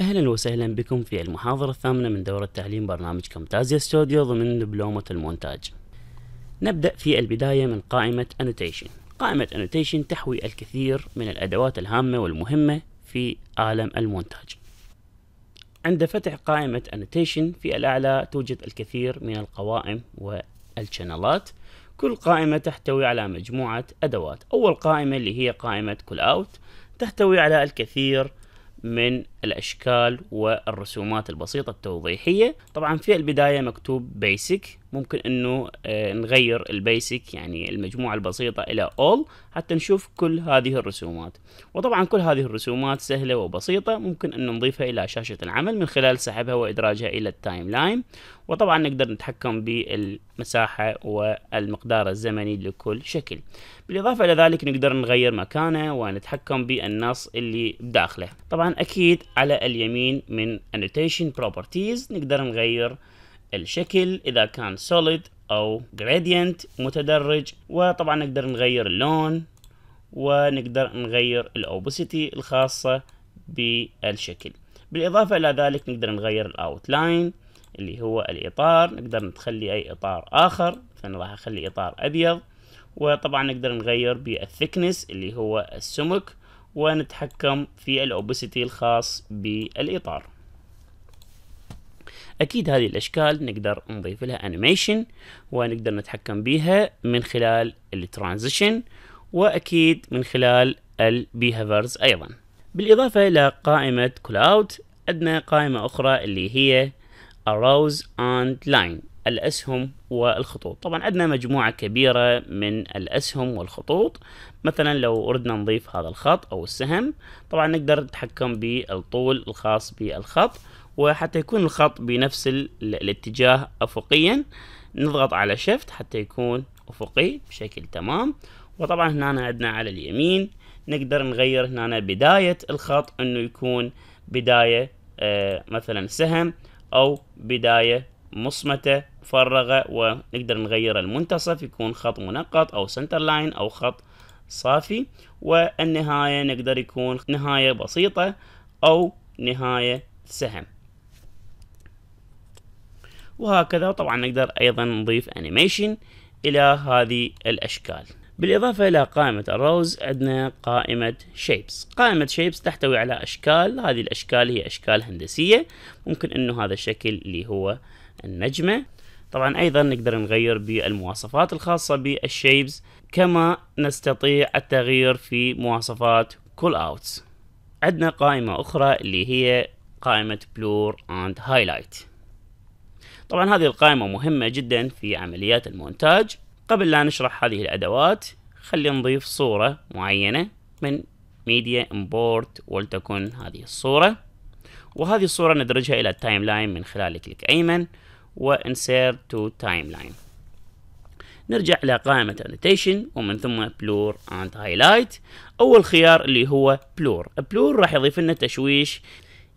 اهلا وسهلا بكم في المحاضرة الثامنة من دورة تعليم برنامج كومتازيا ستوديو ضمن دبلومة المونتاج. نبدأ في البداية من قائمة annotation. قائمة annotation تحوي الكثير من الأدوات الهامة والمهمة في عالم المونتاج. عند فتح قائمة annotation في الأعلى توجد الكثير من القوائم والشنلات. كل قائمة تحتوي على مجموعة أدوات. أول قائمة اللي هي قائمة كل أوت تحتوي على الكثير من من الأشكال والرسومات البسيطة التوضيحية طبعا في البداية مكتوب بيسك ممكن انه آه، نغير البيسك يعني المجموعة البسيطة الى all حتى نشوف كل هذه الرسومات وطبعا كل هذه الرسومات سهلة وبسيطة ممكن انه نضيفها الى شاشة العمل من خلال سحبها وادراجها الى التايم لاين وطبعا نقدر نتحكم بالمساحة والمقدار الزمني لكل شكل بالاضافة الى ذلك نقدر نغير مكانه ونتحكم بالنص اللي بداخله طبعا اكيد على اليمين من annotation properties نقدر نغير الشكل إذا كان solid أو gradient متدرج وطبعا نقدر نغير اللون ونقدر نغير الأوبسيتي الخاصة بالشكل بالإضافة إلى ذلك نقدر نغير الأوتلاين اللي هو الإطار نقدر نخلي أي إطار آخر مثلا راح أخلي إطار أبيض وطبعا نقدر نغير بالثيكنس اللي هو السمك ونتحكم في الأوبسيتي الخاص بالإطار اكيد هذه الاشكال نقدر نضيف لها انيميشن ونقدر نتحكم بها من خلال الترانزيشن واكيد من خلال البيهافرز ايضا بالاضافه الى قائمه كلاود عندنا قائمه اخرى اللي هي اروز اند لاين الأسهم والخطوط طبعا عندنا مجموعة كبيرة من الأسهم والخطوط مثلا لو أردنا نضيف هذا الخط أو السهم طبعا نقدر نتحكم بالطول الخاص بالخط وحتى يكون الخط بنفس الاتجاه أفقيا نضغط على شفت حتى يكون أفقي بشكل تمام وطبعا هنا عندنا على اليمين نقدر نغير هنا بداية الخط انه يكون بداية آه، مثلا سهم او بداية مصمتة مفرغة ونقدر نغير المنتصف يكون خط منقط او سنتر لاين او خط صافي والنهاية نقدر يكون نهاية بسيطة او نهاية سهم وهكذا طبعا نقدر أيضا نضيف أنيميشن إلى هذه الأشكال بالإضافة إلى قائمة الروز عندنا قائمة شيبس قائمة شيبس تحتوي على أشكال هذه الأشكال هي أشكال هندسية ممكن أنه هذا الشكل اللي هو النجمة طبعا أيضا نقدر نغير بالمواصفات الخاصة بالشيبس كما نستطيع التغيير في مواصفات كول أوتس عندنا قائمة أخرى اللي هي قائمة بلور أند هايلايت طبعا هذه القائمة مهمة جدا في عمليات المونتاج قبل لا نشرح هذه الأدوات خلي نضيف صورة معينة من ميديا امبورت ولتكن هذه الصورة وهذه الصورة ندرجها إلى التايم لاين من خلال كليك أيمن وانسيرت تو تايم لاين نرجع إلى قائمة annotation ومن ثم بلور and highlight أول خيار اللي هو بلور بلور راح يضيف لنا تشويش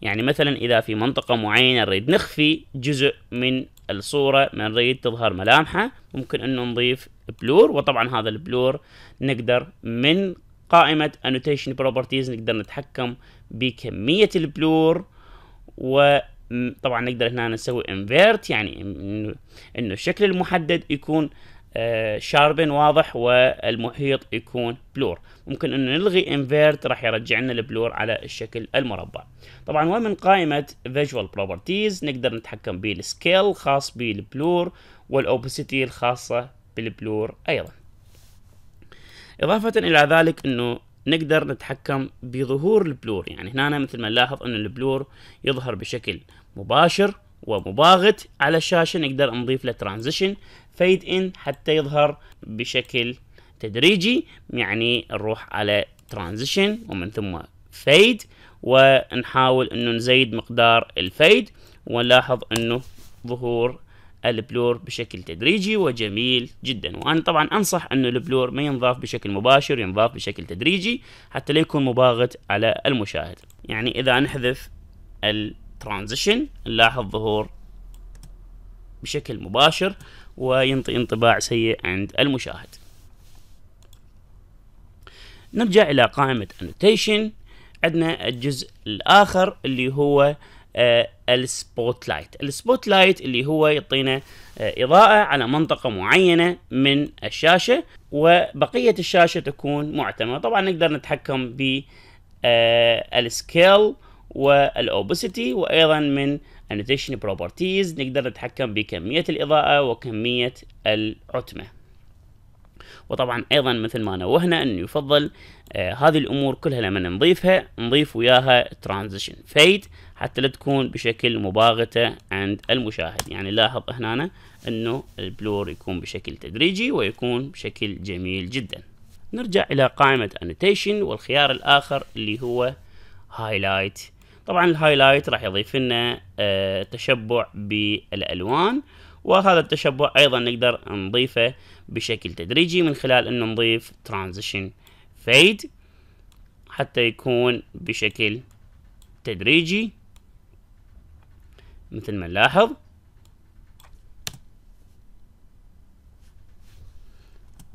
يعني مثلا إذا في منطقة معينة نريد نخفي جزء من الصورة ما نريد تظهر ملامحه ممكن أنه نضيف بلور وطبعا هذا البلور نقدر من قائمة annotation properties نقدر نتحكم بكمية البلور وطبعا نقدر هنا نسوي invert يعني انه الشكل المحدد يكون شاربن واضح والمحيط يكون بلور ممكن انه نلغي انفيرت راح يرجع لنا البلور على الشكل المربع طبعا ومن قائمة فيجوال بروبرتيز نقدر نتحكم بالسكيل خاص بالبلور والاوبسيتي الخاصة بالبلور ايضا اضافة الى ذلك انه نقدر نتحكم بظهور البلور يعني هنا مثل ما نلاحظ ان البلور يظهر بشكل مباشر ومباغت على الشاشة نقدر نضيف له ترانزيشن فيد ان حتى يظهر بشكل تدريجي يعني نروح على ترانزيشن ومن ثم فيد ونحاول انه نزيد مقدار الفيد ونلاحظ انه ظهور البلور بشكل تدريجي وجميل جدا وانا طبعا انصح انه البلور ما ينضاف بشكل مباشر ينضاف بشكل تدريجي حتى لا يكون مباغت على المشاهد يعني اذا نحذف الترانزيشن نلاحظ ظهور بشكل مباشر وينطي انطباع سيء عند المشاهد نرجع إلى قائمة annotation عندنا الجزء الآخر اللي هو آه السبوت لايت السبوت لايت اللي هو يعطينا آه، إضاءة على منطقة معينة من الشاشة وبقية الشاشة تكون معتمة طبعا نقدر نتحكم ب آه، السكيل والاوبسيتي وايضا من annotation properties نقدر نتحكم بكمية الإضاءة وكمية العتمة وطبعا ايضا مثل ما نوهنا أن يفضل آه هذه الامور كلها لما نضيفها نضيف وياها Transition Fade حتى لا تكون بشكل مباغته عند المشاهد يعني لاحظ هنا انه البلور يكون بشكل تدريجي ويكون بشكل جميل جدا نرجع الى قائمة annotation والخيار الاخر اللي هو highlight طبعا الهايلايت راح يضيف لنا آه، تشبع بالالوان وهذا التشبع ايضا نقدر نضيفه بشكل تدريجي من خلال انه نضيف ترانزيشن فيد حتى يكون بشكل تدريجي مثل ما نلاحظ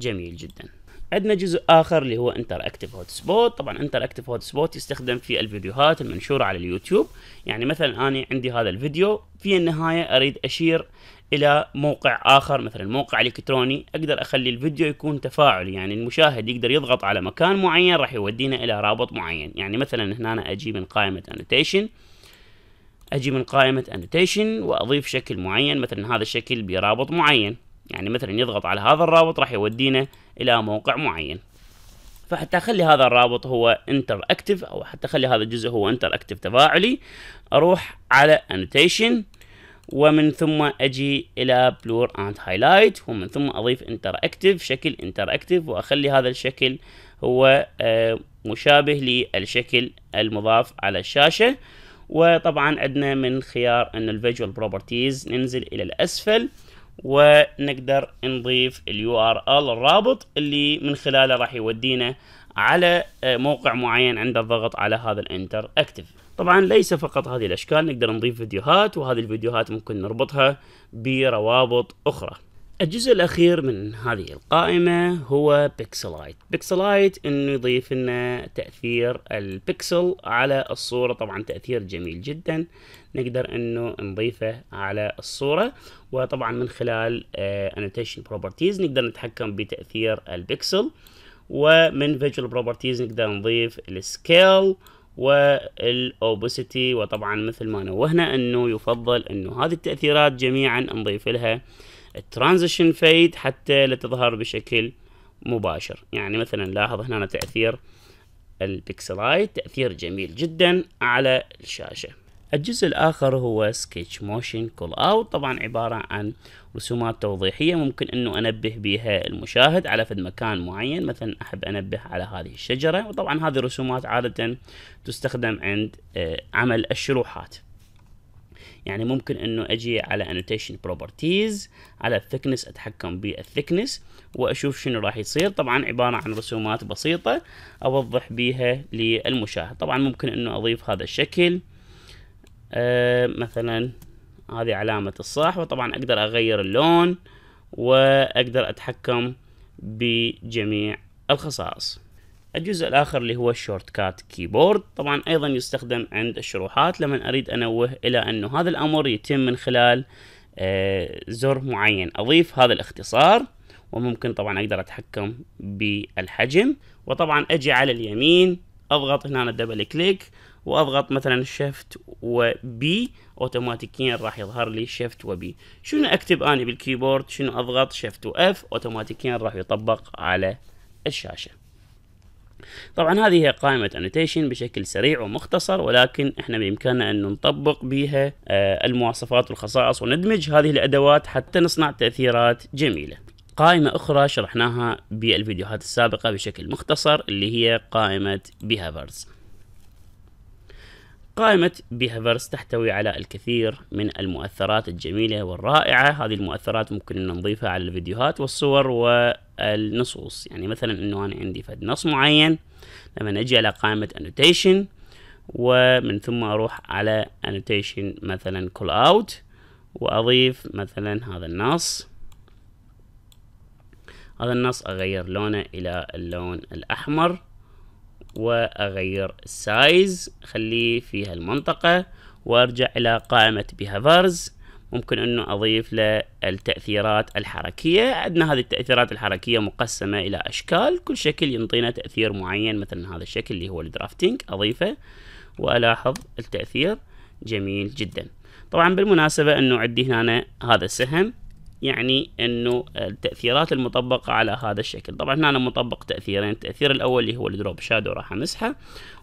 جميل جدا عندنا جزء اخر اللي هو انتر اكتف هوت سبوت طبعا انتر اكتف هوت سبوت يستخدم في الفيديوهات المنشوره على اليوتيوب يعني مثلا انا عندي هذا الفيديو في النهايه اريد اشير الى موقع اخر مثلا موقع الكتروني اقدر اخلي الفيديو يكون تفاعلي يعني المشاهد يقدر يضغط على مكان معين راح يودينا الى رابط معين يعني مثلا هنا أنا اجي من قائمه انوتيشن اجي من قائمه انوتيشن واضيف شكل معين مثلا هذا الشكل برابط معين يعني مثلا يضغط على هذا الرابط راح يودينا الى موقع معين فحتى اخلي هذا الرابط هو انتر اكتف او حتى اخلي هذا الجزء هو انتر اكتف تفاعلي اروح على انوتيشن ومن ثم اجي الى بلور اند هايلايت ومن ثم اضيف انتر اكتف شكل انتر اكتف واخلي هذا الشكل هو آه، مشابه للشكل المضاف على الشاشه وطبعا عندنا من خيار ان الفيجوال بروبرتيز ننزل الى الاسفل ونقدر نضيف اليو ار ال الرابط اللي من خلاله راح يودينا على آه، موقع معين عند الضغط على هذا الانتر اكتف طبعا ليس فقط هذه الاشكال نقدر نضيف فيديوهات وهذه الفيديوهات ممكن نربطها بروابط اخرى الجزء الأخير من هذه القائمة هو بيكسلايت بيكسلايت أنه يضيف لنا تأثير البيكسل على الصورة طبعا تأثير جميل جدا نقدر أنه نضيفه على الصورة وطبعا من خلال آه، Annotation بروبرتيز نقدر نتحكم بتأثير البيكسل ومن فيجوال بروبرتيز نقدر نضيف السكيل والأوبسيتي وطبعا مثل ما نوهنا أنه يفضل أنه هذه التأثيرات جميعا نضيف لها الترانزيشن فيد حتى لا تظهر بشكل مباشر يعني مثلا لاحظ هنا تأثير البيكسلايت تأثير جميل جدا على الشاشة الجزء الآخر هو سكتش موشن كول أوت طبعا عبارة عن رسومات توضيحية ممكن أنه أنبه بها المشاهد على فد مكان معين مثلا أحب أنبه على هذه الشجرة وطبعا هذه الرسومات عادة تستخدم عند آه، عمل الشروحات يعني ممكن انه اجي على annotation properties على الثكنس اتحكم بالثكنس واشوف شنو راح يصير طبعا عبارة عن رسومات بسيطة اوضح بيها للمشاهد طبعا ممكن انه اضيف هذا الشكل أه مثلا هذه علامة الصح وطبعا اقدر اغير اللون واقدر اتحكم بجميع الخصائص الجزء الآخر اللي هو الشورت كات كيبورد طبعا أيضا يستخدم عند الشروحات لمن أريد أنوه إلى أنه هذا الأمر يتم من خلال آه، زر معين أضيف هذا الاختصار وممكن طبعا أقدر أتحكم بالحجم وطبعا أجي على اليمين أضغط هنا دبل كليك واضغط مثلا شيفت وبي اوتوماتيكيا راح يظهر لي شيفت وبي شنو اكتب انا بالكيبورد شنو اضغط شيفت واف اوتوماتيكيا راح يطبق على الشاشه طبعا هذه هي قائمة انوتيشن بشكل سريع ومختصر ولكن احنا بامكاننا ان نطبق بها آه، المواصفات والخصائص وندمج هذه الادوات حتى نصنع تأثيرات جميلة قائمة أخرى شرحناها بالفيديوهات السابقة بشكل مختصر اللي هي قائمة بيهافرز قائمة بيهافرز تحتوي على الكثير من المؤثرات الجميلة والرائعة هذه المؤثرات ممكن أن نضيفها على الفيديوهات والصور و النصوص يعني مثلا انه انا عندي فد نص معين لما اجي على قائمة annotation ومن ثم اروح على annotation مثلا call out واضيف مثلا هذا النص هذا النص اغير لونه الى اللون الاحمر واغير السايز خليه في هالمنطقة وارجع الى قائمة behaviors ممكن انه اضيف له التاثيرات الحركيه عندنا هذه التاثيرات الحركيه مقسمه الى اشكال كل شكل ينطينا تاثير معين مثلا هذا الشكل اللي هو الدرافتنج اضيفه والاحظ التاثير جميل جدا طبعا بالمناسبه انه عندي هنا هذا السهم يعني انه التاثيرات المطبقه على هذا الشكل طبعا هنا انا مطبق تاثيرين التاثير الاول اللي هو الدروب شادو راح امسحه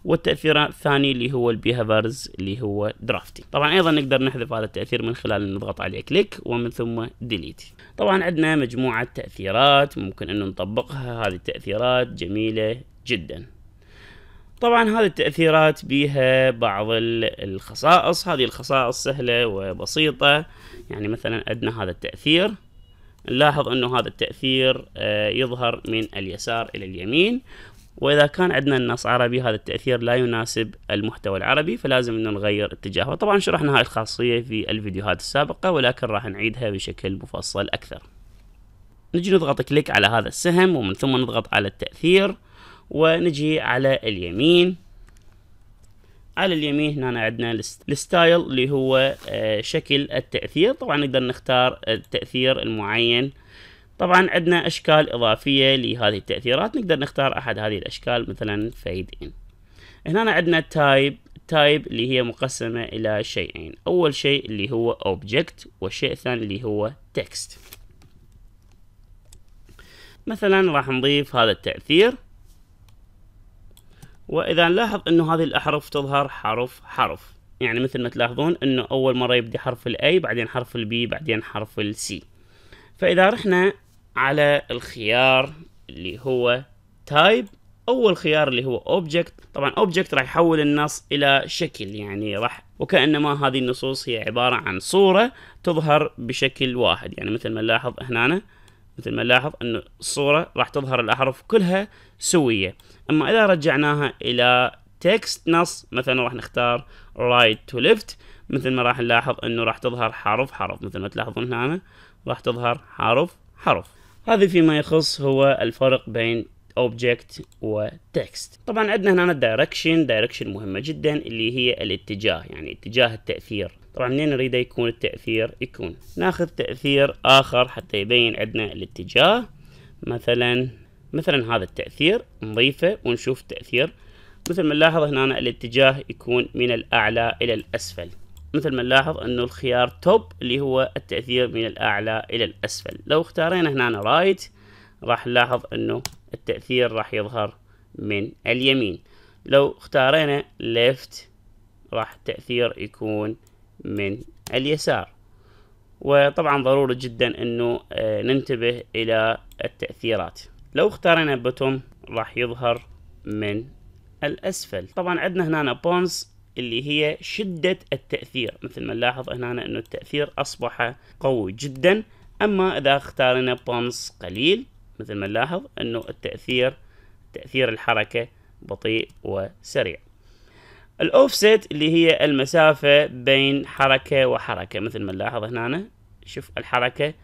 والتاثير الثاني اللي هو البيهافرز اللي هو درافتي طبعا ايضا نقدر نحذف هذا التاثير من خلال ان نضغط عليه كليك ومن ثم ديليت طبعا عندنا مجموعه تاثيرات ممكن انه نطبقها هذه التاثيرات جميله جدا طبعا هذه التأثيرات بيها بعض الخصائص هذه الخصائص سهلة وبسيطة يعني مثلا عندنا هذا التأثير نلاحظ انه هذا التأثير آه، يظهر من اليسار الى اليمين واذا كان عندنا النص عربي هذا التأثير لا يناسب المحتوى العربي فلازم انه نغير اتجاهه طبعا شرحنا هاي الخاصية في الفيديوهات السابقة ولكن راح نعيدها بشكل مفصل اكثر نجي نضغط كليك على هذا السهم ومن ثم نضغط على التأثير ونجي على اليمين على اليمين هنا عندنا الستايل اللي هو آه، شكل التأثير طبعا نقدر نختار التأثير المعين طبعا عندنا أشكال إضافية لهذه التأثيرات نقدر نختار أحد هذه الأشكال مثلا فيد إن هنا عندنا تايب تايب اللي هي مقسمة إلى شيئين أول شيء اللي هو أوبجكت والشيء الثاني اللي هو تكست مثلا راح نضيف هذا التأثير واذا نلاحظ انه هذه الاحرف تظهر حرف حرف يعني مثل ما تلاحظون انه اول مرة يبدي حرف الاي بعدين حرف البي بعدين حرف السي فاذا رحنا على الخيار اللي هو تايب اول خيار اللي هو اوبجكت طبعا اوبجكت راح يحول النص الى شكل يعني راح وكانما هذه النصوص هي عباره عن صوره تظهر بشكل واحد يعني مثل ما نلاحظ هنا مثل ما نلاحظ أن الصورة راح تظهر الأحرف كلها سوية أما إذا رجعناها إلى تكست نص مثلا راح نختار right to left مثل ما راح نلاحظ أنه راح تظهر حرف حرف مثل ما تلاحظون هنا راح تظهر حرف حرف هذا فيما يخص هو الفرق بين object و text طبعا عندنا هنا direction direction مهمة جدا اللي هي الاتجاه يعني اتجاه التأثير طبعا منين نريده يكون التأثير يكون ناخذ تأثير آخر حتى يبين عندنا الاتجاه مثلا مثلا هذا التأثير نضيفه ونشوف تأثير مثل ما نلاحظ هنا الاتجاه يكون من الأعلى إلى الأسفل مثل ما نلاحظ أنه الخيار توب اللي هو التأثير من الأعلى إلى الأسفل لو اختارينا هنا رايت راح نلاحظ أنه التأثير راح يظهر من اليمين لو اختارينا ليفت راح التأثير يكون من اليسار وطبعا ضروري جدا انه آه، ننتبه الى التأثيرات لو اختارنا بوتوم راح يظهر من الاسفل طبعا عندنا هنا بونز اللي هي شدة التأثير مثل ما نلاحظ هنا انه التأثير اصبح قوي جدا اما اذا اختارنا بونز قليل مثل ما نلاحظ انه التأثير تأثير الحركة بطيء وسريع الاوفست اللي هي المسافة بين حركة وحركة مثل ما نلاحظ هنا شوف الحركة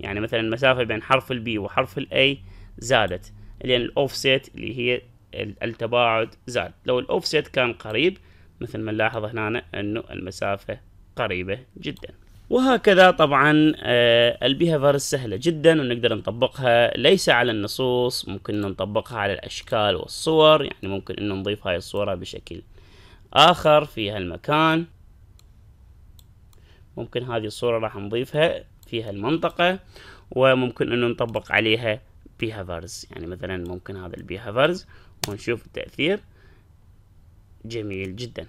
يعني مثلا المسافة بين حرف البي وحرف الاي زادت لان الاوفست اللي هي التباعد زاد لو الاوفست كان قريب مثل ما نلاحظ هنا انه المسافة قريبة جدا وهكذا طبعا آه، البيهافر سهلة جدا ونقدر نطبقها ليس على النصوص ممكن نطبقها على الأشكال والصور يعني ممكن أنه نضيف هاي الصورة بشكل آخر في هالمكان ممكن هذه الصورة راح نضيفها في هالمنطقة وممكن أنه نطبق عليها بيهافرز يعني مثلا ممكن هذا البيهافرز ونشوف التأثير جميل جدا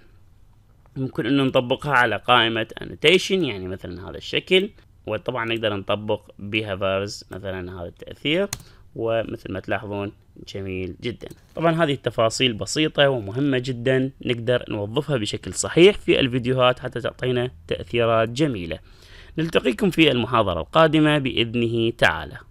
ممكن أنه نطبقها على قائمة annotation يعني مثلا هذا الشكل وطبعا نقدر نطبق بيهافرز مثلا هذا التأثير ومثل ما تلاحظون جميل جدا طبعا هذه التفاصيل بسيطة ومهمة جدا نقدر نوظفها بشكل صحيح في الفيديوهات حتى تعطينا تأثيرات جميلة نلتقيكم في المحاضرة القادمة بإذنه تعالى